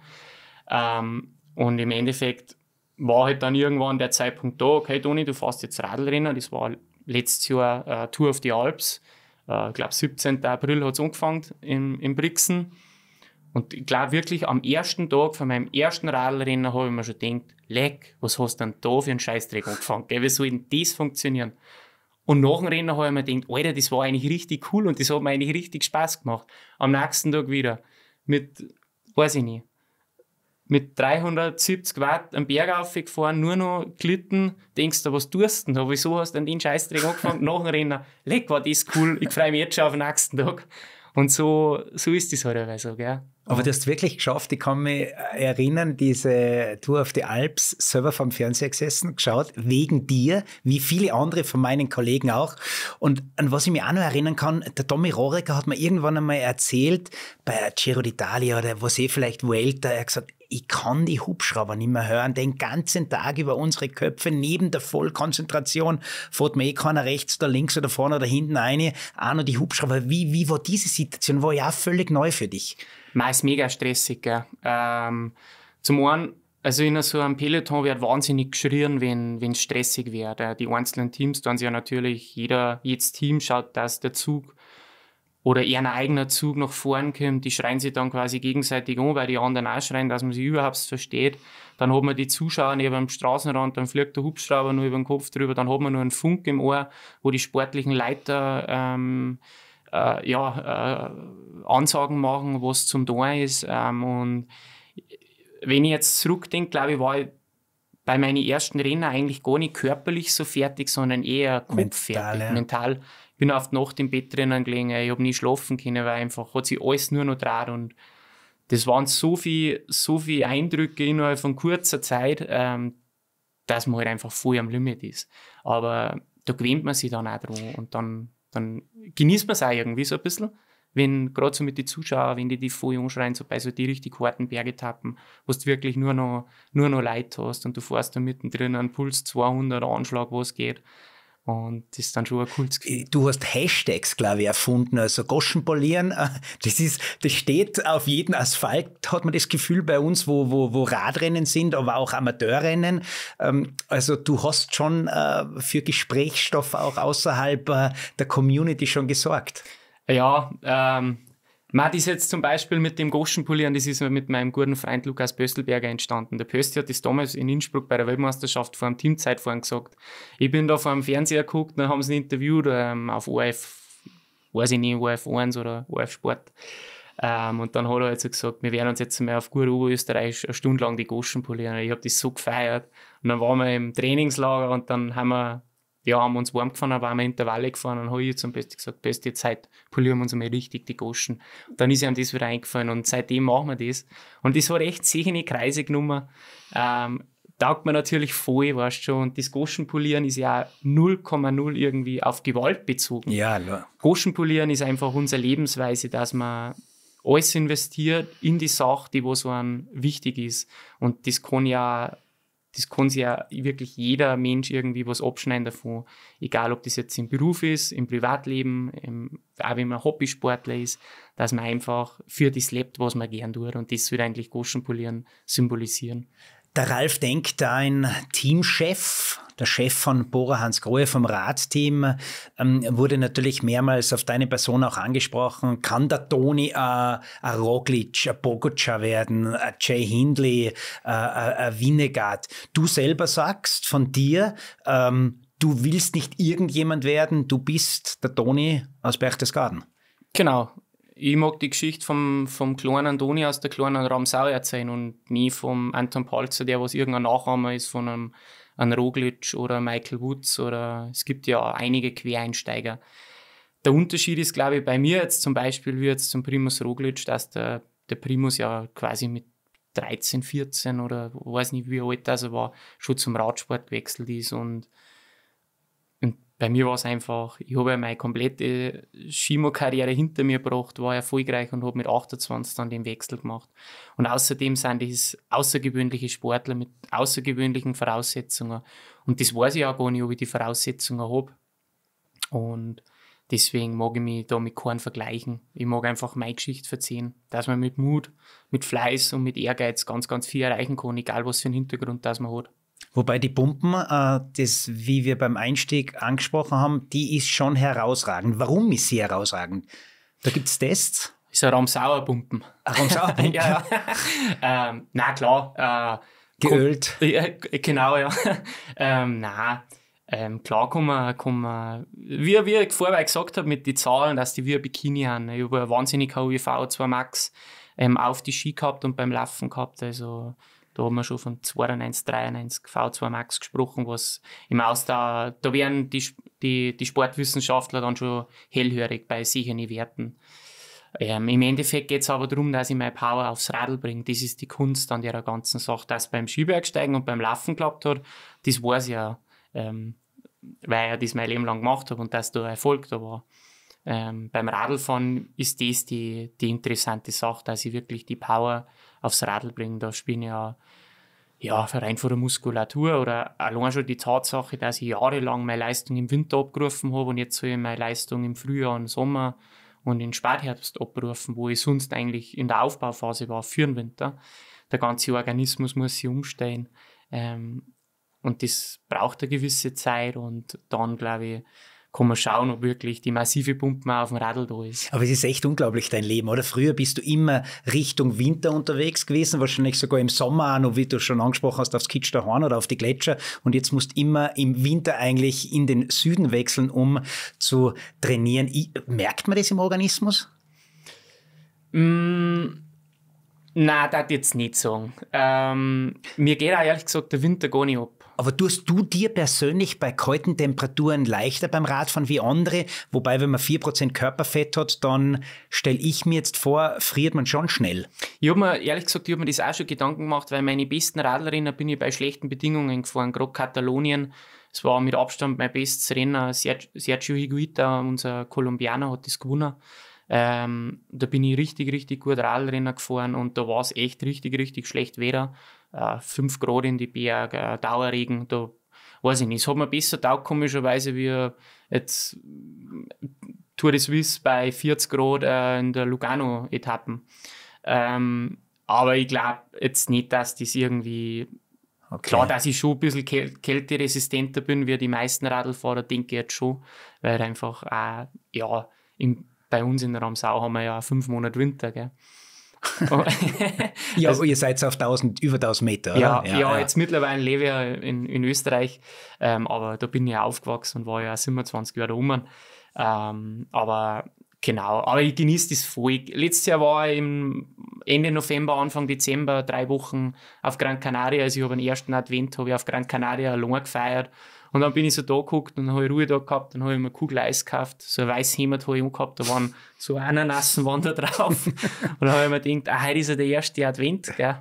Ähm, und im Endeffekt war halt dann irgendwann der Zeitpunkt da, okay, Toni, du fährst jetzt Radlrennen. Das war letztes Jahr äh, Tour auf die Alps. Äh, ich äh, glaube, 17. April hat es angefangen in, im Brixen. Und ich glaube wirklich, am ersten Tag von meinem ersten Radlrennen habe ich mir schon gedacht, leck, was hast du denn da für einen Scheißdreck angefangen? Gell? Wie soll denn das funktionieren? Und nach dem Rennen habe ich mir gedacht, Alter, das war eigentlich richtig cool und das hat mir eigentlich richtig Spaß gemacht. Am nächsten Tag wieder mit, weiß ich nicht, mit 370 Watt am Berg raufgefahren, nur noch glitten, denkst du, was tust du denn? Wieso hast du an den Scheißdreck angefangen? Nach dem Rennen, leck, war das cool, ich freue mich jetzt schon auf den nächsten Tag. Und so, so ist es halt also, gell? Aber du hast wirklich geschafft, ich kann mich erinnern, diese Tour auf die Alps, selber vom Fernseher gesessen, geschaut, wegen dir, wie viele andere von meinen Kollegen auch. Und an was ich mich auch noch erinnern kann, der Tommy Rorecker hat mir irgendwann einmal erzählt, bei Giro d'Italia oder was eh vielleicht Vuelta, er hat gesagt, ich kann die Hubschrauber nicht mehr hören, den ganzen Tag über unsere Köpfe neben der Vollkonzentration fährt mir eh keiner rechts oder links oder vorne oder hinten eine auch und die Hubschrauber. Wie, wie war diese Situation? War ja auch völlig neu für dich. Meist mega stressig. Gell? Ähm, zum einen, also in so einem Peloton wird wahnsinnig geschrien, wenn es stressig wird. Äh, die einzelnen Teams tun sich ja natürlich, jeder, jedes Team schaut, dass der Zug oder eher ein eigener Zug nach vorn kommt, die schreien sich dann quasi gegenseitig um, weil die anderen auch schreien, dass man sie überhaupt versteht. Dann hat man die Zuschauer neben dem Straßenrand, dann fliegt der Hubschrauber nur über den Kopf drüber, dann hat man nur einen Funk im Ohr, wo die sportlichen Leiter ähm, äh, ja, äh, Ansagen machen, was zum Tor ist. Ähm, und wenn ich jetzt zurückdenke, glaube ich, war ich bei meinen ersten Rennen eigentlich gar nicht körperlich so fertig, sondern eher kopffertig, mental, ja. mental bin auf die Nacht im Bett drinnen gelegen. Ich habe nie schlafen können, weil einfach hat sich alles nur noch dran und das waren so viele so viel Eindrücke innerhalb von kurzer Zeit, ähm, dass man halt einfach voll am Limit ist. Aber da gewöhnt man sich dann auch dran und dann, dann genießt man es auch irgendwie so ein bisschen. Wenn gerade so mit den Zuschauern, wenn die die voll anschreien, so bei so die richtig harten Bergetappen, wo du wirklich nur noch, nur noch Leid hast und du fährst da mittendrin einen Puls 200 Anschlag, wo es geht. Und das ist dann schon ein cooles Gefühl. Äh, du hast Hashtags, glaube ich, erfunden, also Goschen polieren. Äh, das, ist, das steht auf jedem Asphalt, hat man das Gefühl bei uns, wo, wo, wo Radrennen sind, aber auch Amateurrennen. Ähm, also du hast schon äh, für Gesprächsstoff auch außerhalb der Community schon gesorgt. Ja, ähm, man ist jetzt zum Beispiel mit dem Goschenpulli, und das ist mit meinem guten Freund Lukas Pöstelberger entstanden. Der Pösti hat das damals in Innsbruck bei der Weltmeisterschaft vor einem Teamzeitfahren gesagt. Ich bin da vor dem Fernseher geguckt, dann haben sie ihn interviewt ähm, auf ORF, weiß ich nicht, ORF 1 oder ORF Sport. Ähm, und dann hat er jetzt also gesagt, wir werden uns jetzt mal auf gut Oberösterreich eine Stunde lang die Goschen polieren. Ich habe das so gefeiert. Und dann waren wir im Trainingslager und dann haben wir ja, haben uns warm gefahren, waren wir Intervalle gefahren und habe ich zum Besten gesagt, Beste, Zeit, polieren wir uns einmal richtig die Goschen. dann ist ihm das wieder eingefallen und seitdem machen wir das. Und das hat echt sichere Kreise genommen. Ähm, taugt mir natürlich voll, weißt du, und das Goschenpolieren ist ja 0,0 irgendwie auf Gewalt bezogen. Ja, klar. Goschenpolieren ist einfach unsere Lebensweise, dass man alles investiert in die Sache, die so einem wichtig ist. Und das kann ja das kann sich ja wirklich jeder Mensch irgendwie was abschneiden davon. Egal, ob das jetzt im Beruf ist, im Privatleben, im, auch wenn man Hobbysportler ist, dass man einfach für das lebt, was man gern tut. Und das würde eigentlich Goschenpolieren symbolisieren. Der Ralf Denk, dein Teamchef, der Chef von Bora Hans Grohe vom Radteam, ähm, wurde natürlich mehrmals auf deine Person auch angesprochen. Kann der Toni äh, ein Roglic, ein Bogucha werden, ein Jay Hindley, äh, ein Winnegard? Du selber sagst von dir, ähm, du willst nicht irgendjemand werden, du bist der Toni aus Berchtesgaden. Genau, ich mag die Geschichte vom, vom kleinen Antoni aus der kleinen Ramsau erzählen und nie vom Anton Palzer, der was irgendein Nachahmer ist von einem, einem Roglic oder Michael Woods oder es gibt ja einige Quereinsteiger. Der Unterschied ist, glaube ich, bei mir jetzt zum Beispiel, wie jetzt zum Primus Roglic, dass der, der Primus ja quasi mit 13, 14 oder weiß nicht wie alt das er war, schon zum Radsport gewechselt ist und bei mir war es einfach, ich habe ja meine komplette Schimo-Karriere hinter mir gebracht, war erfolgreich und habe mit 28 dann den Wechsel gemacht. Und außerdem sind das außergewöhnliche Sportler mit außergewöhnlichen Voraussetzungen. Und das weiß ich auch gar nicht, ob ich die Voraussetzungen habe. Und deswegen mag ich mich da mit keinem vergleichen. Ich mag einfach meine Geschichte verziehen, dass man mit Mut, mit Fleiß und mit Ehrgeiz ganz, ganz viel erreichen kann, egal was für einen Hintergrund das man hat. Wobei die Pumpen, äh, das, wie wir beim Einstieg angesprochen haben, die ist schon herausragend. Warum ist sie herausragend? Da gibt es Tests. Ist ja Raumsauerpumpen. Raumsauerpumpen? ja, ja. ähm, na klar. Äh, Geölt. Kommt, äh, genau, ja. ähm, na, ähm, klar kann man, kann man wie, wie ich vorher gesagt habe, mit den Zahlen, dass die wie ein Bikini haben. Ich habe ein wahnsinnig hohe V2 Max ähm, auf die Ski gehabt und beim Laufen gehabt. Also da haben wir schon von 92, 93 V2 Max gesprochen, was im Austausch, da werden die, die, die Sportwissenschaftler dann schon hellhörig bei sicheren Werten. Ähm, Im Endeffekt geht es aber darum, dass ich meine Power aufs Radl bringe. Das ist die Kunst an der ganzen Sache. Dass beim Skibergsteigen und beim Laufen klappt hat, das weiß ich ja, ähm, weil ich das mein Leben lang gemacht habe und dass da Erfolg da war. Ähm, beim Radlfahren ist das die, die interessante Sache, dass ich wirklich die Power aufs Radl bringen. Da spielen ja, ja rein von der Muskulatur oder allein schon die Tatsache, dass ich jahrelang meine Leistung im Winter abgerufen habe und jetzt soll ich meine Leistung im Frühjahr und Sommer und im Spätherbst abrufen, wo ich sonst eigentlich in der Aufbauphase war für den Winter. Der ganze Organismus muss sich umstellen. Ähm, und das braucht eine gewisse Zeit und dann, glaube ich, kann man schauen, ob wirklich die massive Pumpe auf dem Radl da ist. Aber es ist echt unglaublich, dein Leben, oder? Früher bist du immer Richtung Winter unterwegs gewesen, wahrscheinlich sogar im Sommer auch noch, wie du schon angesprochen hast, aufs Kitzsteinhorn oder auf die Gletscher. Und jetzt musst du immer im Winter eigentlich in den Süden wechseln, um zu trainieren. merkt man das im Organismus? Mm. Nein, das jetzt nicht sagen. Ähm, mir geht auch ehrlich gesagt der Winter gar nicht ab. Aber tust du dir persönlich bei kalten Temperaturen leichter beim Radfahren wie andere? Wobei, wenn man 4% Körperfett hat, dann stelle ich mir jetzt vor, friert man schon schnell. Ich habe mir ehrlich gesagt, ich habe mir das auch schon Gedanken gemacht, weil meine besten Radlerinnen bin ich bei schlechten Bedingungen gefahren, gerade Katalonien. Es war mit Abstand mein bestes Renner, Sergio Higuita, unser Kolumbianer, hat das gewonnen. Ähm, da bin ich richtig, richtig gut Radrennen gefahren und da war es echt richtig, richtig schlecht Wetter äh, 5 Grad in die Berge, äh, Dauerregen, da weiß ich nicht. Es hat mir besser taugt, komischerweise, wie jetzt äh, Tour de Suisse bei 40 Grad äh, in der Lugano-Etappen. Ähm, aber ich glaube jetzt nicht, dass das irgendwie. Okay. Klar, dass ich schon ein bisschen kälteresistenter bin, wie die meisten Radlfahrer, denke ich jetzt schon, weil einfach auch, äh, ja, in, bei uns in der Ramsau haben wir ja fünf Monate Winter. Gell? ja, also, ihr seid auf 1000, über 1000 Meter. Ja, ja, ja, jetzt mittlerweile lebe ich in, in Österreich, ähm, aber da bin ich aufgewachsen und war ja 27 Jahre rum. Ähm, aber genau, aber ich genieße das voll. Letztes Jahr war ich im Ende November, Anfang Dezember drei Wochen auf Gran Canaria. Also ich habe den ersten Advent habe ich auf Gran Canaria lange gefeiert und dann bin ich so da geguckt und habe Ruhe da gehabt, dann habe ich mir eine Kugel Eis gekauft, so ein weißes Hemd habe ich umgehabt, da waren so Ananassen waren da drauf. und dann habe ich mir gedacht, ah, heute ist ja der erste Advent, gell.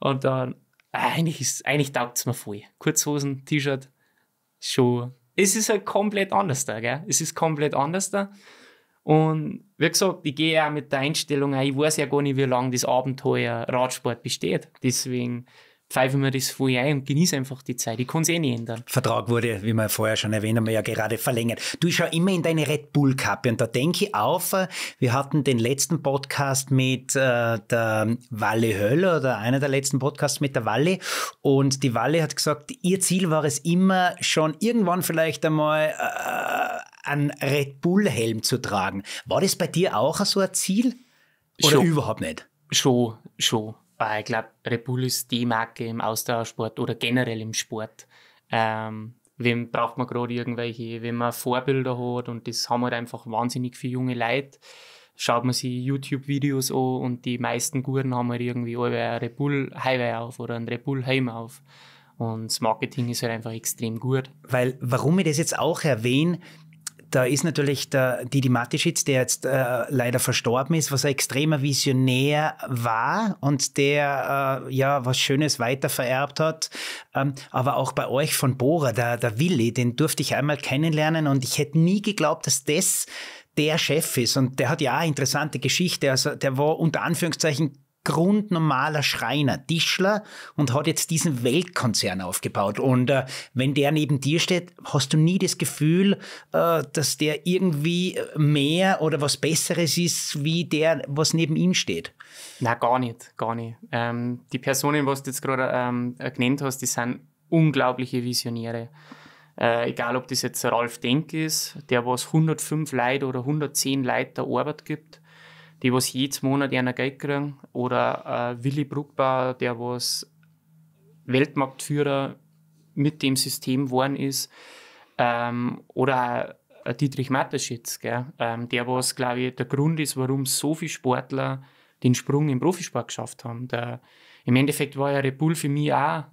Und dann, ah, eigentlich, ist, eigentlich taugt es mir voll. Kurzhosen, T-Shirt, schon. Es ist halt komplett anders da, gell. Es ist komplett anders da. Und wie gesagt, ich gehe auch mit der Einstellung ein, ich weiß ja gar nicht, wie lange das Abenteuer Radsport besteht. Deswegen pfeife mir das voll ein und genieße einfach die Zeit. Ich kann es eh nicht ändern. Vertrag wurde, wie wir vorher schon erwähnt haben, ja gerade verlängert. Du schaust immer in deine Red Bull-Kappe und da denke ich auf, äh, wir hatten den letzten Podcast mit äh, der Walle Höller oder einer der letzten Podcasts mit der Walle und die Walle hat gesagt, ihr Ziel war es immer schon irgendwann vielleicht einmal äh, einen Red Bull-Helm zu tragen. War das bei dir auch so ein Ziel? Oder schon. überhaupt nicht? Schon, schon. Äh, ich glaube, Red Bull ist die Marke im Ausdauersport oder generell im Sport. Ähm, wem braucht man gerade irgendwelche, wenn man Vorbilder hat und das haben wir halt einfach wahnsinnig viele junge Leute. Schaut man sich YouTube-Videos an und die meisten Guren haben halt irgendwie alle ein Red Bull Highway auf oder ein Red Bull Heim auf. Und das Marketing ist halt einfach extrem gut. Weil, warum ich das jetzt auch erwähne, da ist natürlich der Didi Matischitz, der jetzt äh, leider verstorben ist, was ein extremer Visionär war und der äh, ja was Schönes weitervererbt hat. Ähm, aber auch bei euch von Bora, der, der Willi, den durfte ich einmal kennenlernen und ich hätte nie geglaubt, dass das der Chef ist. Und der hat ja auch eine interessante Geschichte. Also der war unter Anführungszeichen grundnormaler Schreiner, Tischler und hat jetzt diesen Weltkonzern aufgebaut. Und äh, wenn der neben dir steht, hast du nie das Gefühl, äh, dass der irgendwie mehr oder was Besseres ist, wie der, was neben ihm steht. Na gar nicht, gar nicht. Ähm, die Personen, was du jetzt gerade ähm, genannt hast, die sind unglaubliche Visionäre. Äh, egal, ob das jetzt Ralf Denk ist, der was 105 Leute oder 110 Leute Arbeit gibt die was jedes Monat einer Geld kriegen. Oder äh, Willi Bruckbauer, der was Weltmarktführer mit dem System geworden ist. Ähm, oder auch äh, Dietrich Mateschitz, Ähm, der was, glaube ich, der Grund ist, warum so viele Sportler den Sprung im Profisport geschafft haben. Der, Im Endeffekt war ja Repul für mich auch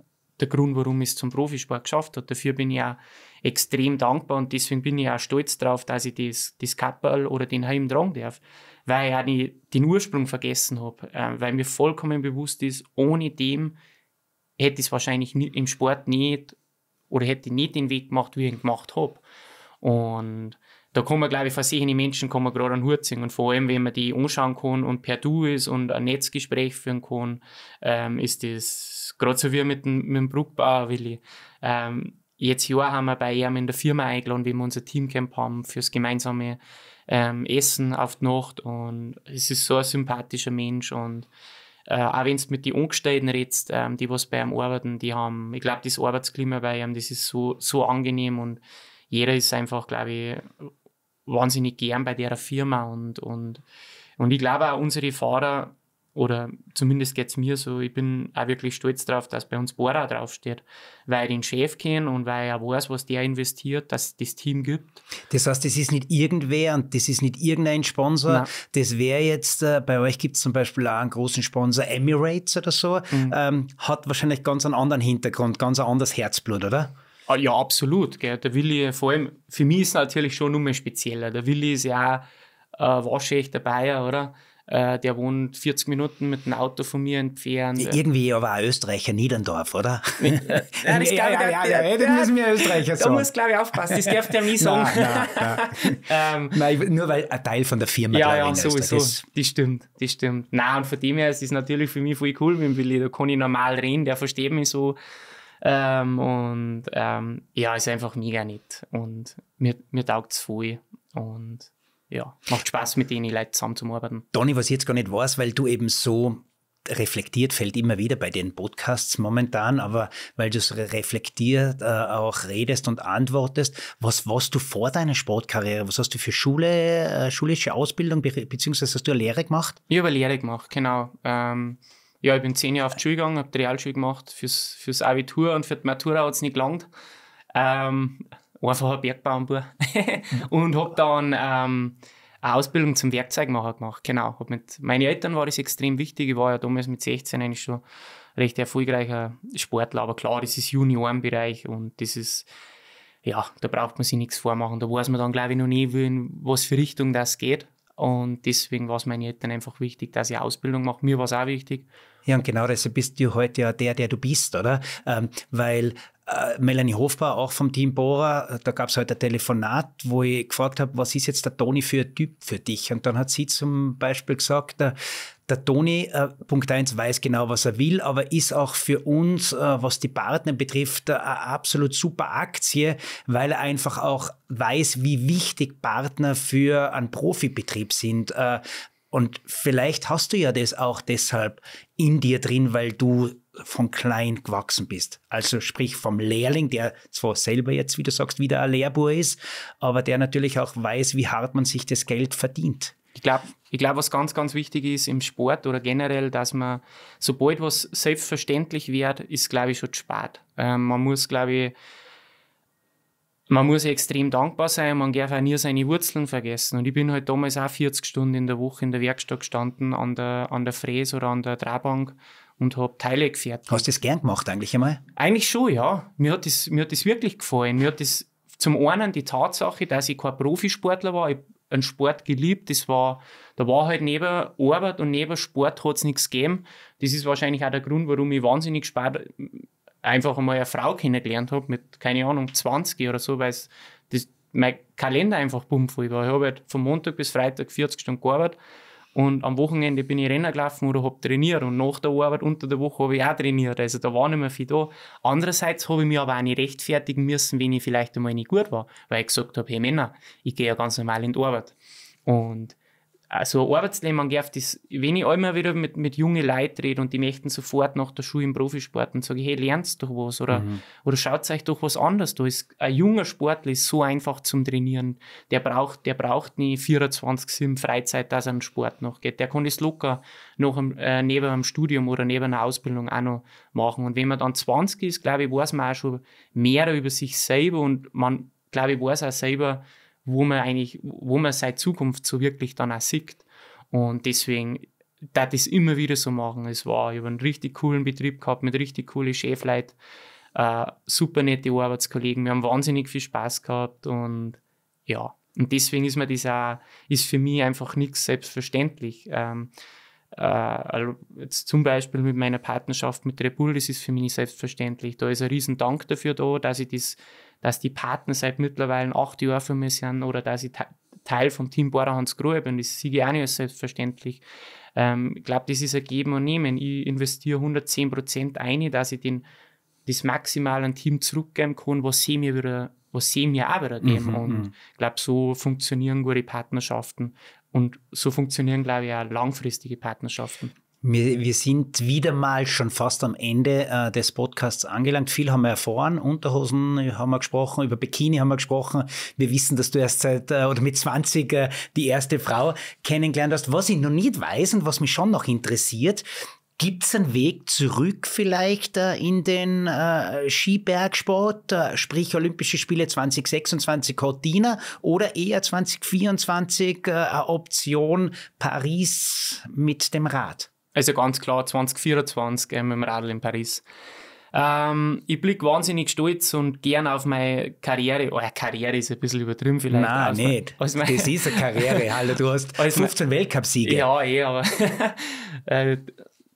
der Grund, warum ich es zum Profisport geschafft habe. Dafür bin ich auch extrem dankbar und deswegen bin ich auch stolz darauf, dass ich das, das Kapperl oder den Heim tragen darf weil ich auch die, den Ursprung vergessen habe, äh, weil mir vollkommen bewusst ist, ohne dem hätte ich es wahrscheinlich nie, im Sport nicht oder hätte nicht den Weg gemacht, wie ich ihn gemacht habe. Und da kann man, glaube ich, versehene Menschen kann man gerade an Hut ziehen. Und vor allem, wenn man die anschauen kann und per Du ist und ein Netzgespräch führen kann, ähm, ist das gerade so wie mit dem, mit dem Bruckbauer, Willi. Ähm, jetzt Jahr haben wir bei ihm in der Firma eingeladen, wie wir unser Teamcamp haben fürs gemeinsame ähm, essen auf die Nacht und es ist so ein sympathischer Mensch und äh, auch wenn du mit den Angestellten redest, ähm, die was bei ihm arbeiten, die haben, ich glaube, das Arbeitsklima bei ihm, das ist so, so angenehm und jeder ist einfach, glaube ich, wahnsinnig gern bei der Firma und, und, und ich glaube auch unsere Fahrer, oder zumindest geht es mir so, ich bin auch wirklich stolz darauf, dass bei uns Bora draufsteht, weil ich den Chef kenne und weil er weiß, was der investiert, dass es das Team gibt. Das heißt, das ist nicht irgendwer und das ist nicht irgendein Sponsor. Nein. Das wäre jetzt, äh, bei euch gibt es zum Beispiel auch einen großen Sponsor, Emirates oder so, mhm. ähm, hat wahrscheinlich ganz einen anderen Hintergrund, ganz ein anderes Herzblut, oder? Ah, ja, absolut. Gell. Der Willi, vor allem, für mich ist natürlich schon nur mehr spezieller. Der Willi ist ja auch äh, waschechter Bayer, oder? Äh, der wohnt 40 Minuten mit dem Auto von mir entfernt. Irgendwie aber auch Österreicher Niederndorf, oder? Nein, ja, das ja, ja, ja, ja, den müssen wir Österreicher sagen. Da muss, glaube ich, aufpassen. Das darf der nie sagen. Ähm, nein, nein, nein. ähm, nur weil ein Teil von der Firma ja, ja, sowieso. ist. Das stimmt, das stimmt. Nein, und von dem her ist es natürlich für mich voll cool mit dem Willi. Da kann ich normal reden, der versteht mich so. Ähm, und ähm, ja, ist einfach mega nett. Und mir, mir taugt es voll. Und ja, macht Spaß, mit denen Leuten zusammenzuarbeiten. Donny, was ich jetzt gar nicht weiß, weil du eben so reflektiert fällt immer wieder bei den Podcasts momentan, aber weil du so reflektiert äh, auch redest und antwortest, was warst du vor deiner Sportkarriere? Was hast du für Schule, äh, schulische Ausbildung, be beziehungsweise hast du eine Lehre gemacht? Ich habe eine Lehre gemacht, genau. Ähm, ja, ich bin zehn Jahre auf die Schule gegangen, habe die Realschule gemacht fürs, fürs Abitur und für die Matura hat es nicht gelangt. Ähm, einfacher Bergbauernbauer und habe dann ähm, eine Ausbildung zum Werkzeugmacher gemacht. Genau. mit meinen Eltern war das extrem wichtig. Ich war ja damals mit 16 eigentlich schon recht erfolgreicher Sportler. Aber klar, das ist Juniorenbereich und das ist, ja, da braucht man sich nichts vormachen. Da weiß man dann, glaube ich, noch nie, in was für Richtung das geht. Und deswegen war es meinen Eltern einfach wichtig, dass ich Ausbildung mache. Mir war es auch wichtig. Ja, und genau deshalb bist du heute ja der, der du bist, oder? Ähm, weil äh, Melanie Hofbauer, auch vom Team Bora, äh, da gab es heute ein Telefonat, wo ich gefragt habe, was ist jetzt der Toni für ein Typ für dich? Und dann hat sie zum Beispiel gesagt, der, äh, der Toni, äh, Punkt 1, weiß genau, was er will, aber ist auch für uns, äh, was die Partner betrifft, eine absolut super Aktie, weil er einfach auch weiß, wie wichtig Partner für einen Profibetrieb sind. Äh, und vielleicht hast du ja das auch deshalb in dir drin, weil du von klein gewachsen bist. Also sprich vom Lehrling, der zwar selber jetzt, wie du sagst, wieder ein Lehrbuhr ist, aber der natürlich auch weiß, wie hart man sich das Geld verdient. Ich glaube, ich glaub, was ganz, ganz wichtig ist im Sport oder generell, dass man, sobald was selbstverständlich wird, ist, glaube ich, schon spart. Ähm, man muss, glaube ich, man muss extrem dankbar sein, man darf auch nie seine Wurzeln vergessen. Und ich bin halt damals auch 40 Stunden in der Woche in der Werkstatt gestanden, an der, an der Fräs oder an der Drehbank und habe Teile gefertigt. Hast du das gern gemacht eigentlich einmal? Eigentlich schon, ja. Mir hat das, mir hat das wirklich gefallen. Mir hat das zum einen die Tatsache, dass ich kein Profisportler war. Ich einen Sport geliebt. Das war, da war halt neben Arbeit und neben Sport hat es nichts gegeben. Das ist wahrscheinlich auch der Grund, warum ich wahnsinnig spät einfach einmal eine Frau kennengelernt habe, mit, keine Ahnung, 20 oder so, weil mein Kalender einfach bummvoll war. Ich habe halt von Montag bis Freitag 40 Stunden gearbeitet und am Wochenende bin ich Rennen gelaufen oder habe trainiert. Und nach der Arbeit, unter der Woche, habe ich auch trainiert. Also da war nicht mehr viel da. Andererseits habe ich mich aber auch nicht rechtfertigen müssen, wenn ich vielleicht einmal nicht gut war. Weil ich gesagt habe, hey Männer, ich gehe ja ganz normal in die Arbeit. Und also ein Arbeitsleben angeht, ist, wenn ich immer wieder mit, mit jungen Leuten rede und die möchten sofort nach der Schule im Profisport und sage, hey, lernt doch was oder, mhm. oder schaut euch doch was anderes da ist. Ein junger Sportler ist so einfach zum Trainieren. Der braucht, der braucht nie 24-7 Freizeit, dass er einen Sport nachgeht. Der kann das locker noch äh, neben einem Studium oder neben einer Ausbildung auch noch machen. Und wenn man dann 20 ist, glaube ich, weiß man auch schon mehr über sich selber und man, glaube ich, weiß auch selber, wo man eigentlich, wo man seine Zukunft so wirklich dann auch sieht. Und deswegen da das immer wieder so machen. Es war, ich habe einen richtig coolen Betrieb gehabt mit richtig coolen Chefleuten, äh, super nette Arbeitskollegen. Wir haben wahnsinnig viel Spaß gehabt und ja, und deswegen ist mir das auch, ist für mich einfach nichts selbstverständlich. Ähm, äh, also jetzt zum Beispiel mit meiner Partnerschaft mit Red Bull, das ist für mich nicht selbstverständlich. Da ist ein riesen Dank dafür da, dass ich das dass die Partner seit mittlerweile acht Jahren für mich sind oder dass ich Teil vom Team Bora Hans Grohe bin. Das sehe ich auch nicht selbstverständlich. Ähm, ich glaube, das ist ein Geben und Nehmen. Ich investiere 110 Prozent ein, dass ich den, das maximal an Team zurückgeben kann, was sie mir wieder was sie mir auch wieder geben. Mhm, und mhm. ich glaube, so funktionieren gute Partnerschaften und so funktionieren, glaube ich, auch langfristige Partnerschaften. Wir, wir, sind wieder mal schon fast am Ende äh, des Podcasts angelangt. Viel haben wir erfahren. Unterhosen haben wir gesprochen, über Bikini haben wir gesprochen. Wir wissen, dass du erst seit äh, oder mit 20 äh, die erste Frau kennengelernt hast. Was ich noch nicht weiß und was mich schon noch interessiert, Gibt es einen Weg zurück vielleicht äh, in den äh, Skibergsport, äh, sprich Olympische Spiele 2026 Cortina oder eher 2024 äh, eine Option Paris mit dem Rad? Also ganz klar 2024 mit dem Radl in Paris. Ähm, ich blicke wahnsinnig stolz und gern auf meine Karriere. Oh, Karriere ist ein bisschen übertrieben vielleicht. Nein, also, nicht. das ist eine Karriere, Alter. Du hast 15 Weltcupsiege. Ja, eh, aber... äh,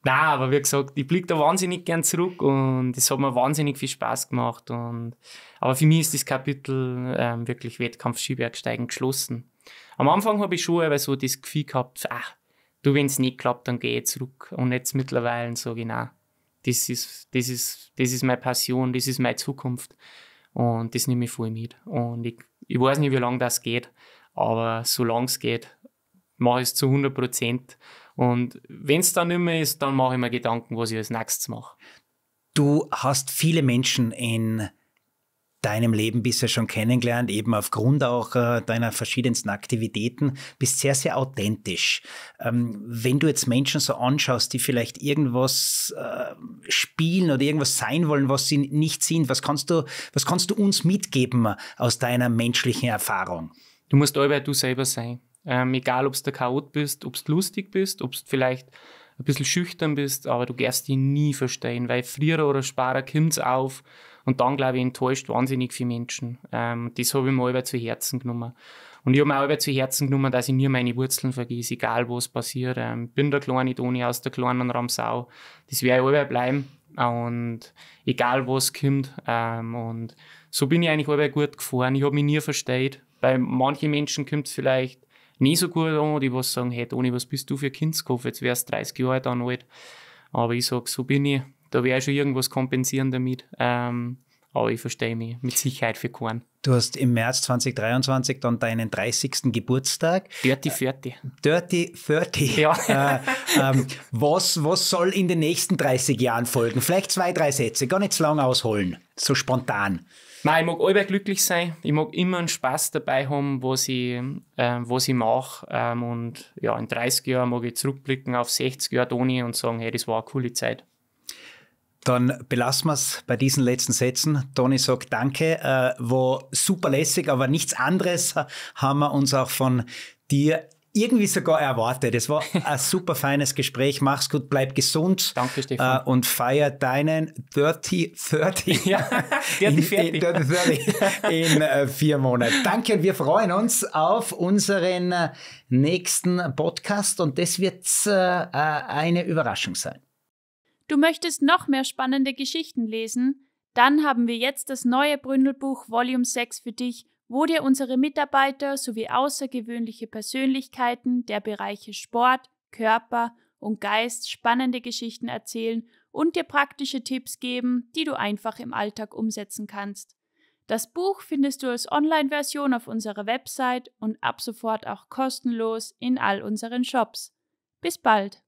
Nein, aber wie gesagt, ich blicke da wahnsinnig gern zurück und es hat mir wahnsinnig viel Spaß gemacht. Und, aber für mich ist das Kapitel ähm, wirklich Wettkampf-Skibergsteigen geschlossen. Am Anfang habe ich schon so das Gefühl gehabt, ach, du, wenn es nicht klappt, dann gehe ich zurück. Und jetzt mittlerweile sage ich, nein, das ist, das, ist, das ist meine Passion, das ist meine Zukunft. Und das nehme ich voll mit. Und ich, ich weiß nicht, wie lange das geht, aber solange es geht, mache ich es zu 100 Prozent. Und wenn es dann nicht mehr ist, dann mache ich mir Gedanken, was ich als nächstes mache. Du hast viele Menschen in deinem Leben bisher schon kennengelernt, eben aufgrund auch äh, deiner verschiedensten Aktivitäten, bist sehr, sehr authentisch. Ähm, wenn du jetzt Menschen so anschaust, die vielleicht irgendwas äh, spielen oder irgendwas sein wollen, was sie nicht sind, was kannst du, was kannst du uns mitgeben aus deiner menschlichen Erfahrung? Du musst allweil du selber sein. Ähm, egal, ob du Chaot bist, ob du lustig bist, ob du vielleicht ein bisschen schüchtern bist, aber du gehst ihn nie verstehen, weil früher oder später kommt es auf, und dann, glaube ich, enttäuscht wahnsinnig viele Menschen. Ähm, das habe ich mir aber zu Herzen genommen. Und ich habe mir aber zu Herzen genommen, dass ich nie meine Wurzeln vergesse, egal was passiert. Ähm, bin der kleine Toni aus der kleinen Ramsau. Das werde ich aber bleiben. Und egal was kommt. Ähm, und so bin ich eigentlich aber gut gefahren. Ich habe mich nie versteht. Bei manchen Menschen kommt es vielleicht nicht so gut an, die was sagen, hey Toni, was bist du für Kindskopf? Jetzt wärst du 30 Jahre alt. Aber ich sage, so bin ich da wäre schon irgendwas kompensieren damit. Ähm, aber ich verstehe mich mit Sicherheit für Korn. Du hast im März 2023 dann deinen 30. Geburtstag. Dirty 40. Dirty 40. Ja. Äh, ähm, was, was soll in den nächsten 30 Jahren folgen? Vielleicht zwei, drei Sätze, gar nicht zu lang ausholen, so spontan. Nein, ich mag allweil glücklich sein. Ich mag immer einen Spaß dabei haben, was ich, äh, was ich mache. Ähm, und ja, in 30 Jahren mag ich zurückblicken auf 60 Jahre Toni und sagen, hey, das war eine coole Zeit. Dann belassen wir es bei diesen letzten Sätzen. Toni sagt Danke, äh, war super lässig, aber nichts anderes haben wir uns auch von dir irgendwie sogar erwartet. Es war ein super feines Gespräch. Mach's gut, bleib gesund. Danke, Stefan. Äh, und feier deinen Dirty 30. Ja, Dirty 30, in, in, 30, 30 in äh, vier Monaten. Danke und wir freuen uns auf unseren äh, nächsten Podcast und das wird äh, äh, eine Überraschung sein. Du möchtest noch mehr spannende Geschichten lesen? Dann haben wir jetzt das neue Bründelbuch Volume 6 für dich, wo dir unsere Mitarbeiter sowie außergewöhnliche Persönlichkeiten der Bereiche Sport, Körper und Geist spannende Geschichten erzählen und dir praktische Tipps geben, die du einfach im Alltag umsetzen kannst. Das Buch findest du als Online-Version auf unserer Website und ab sofort auch kostenlos in all unseren Shops. Bis bald!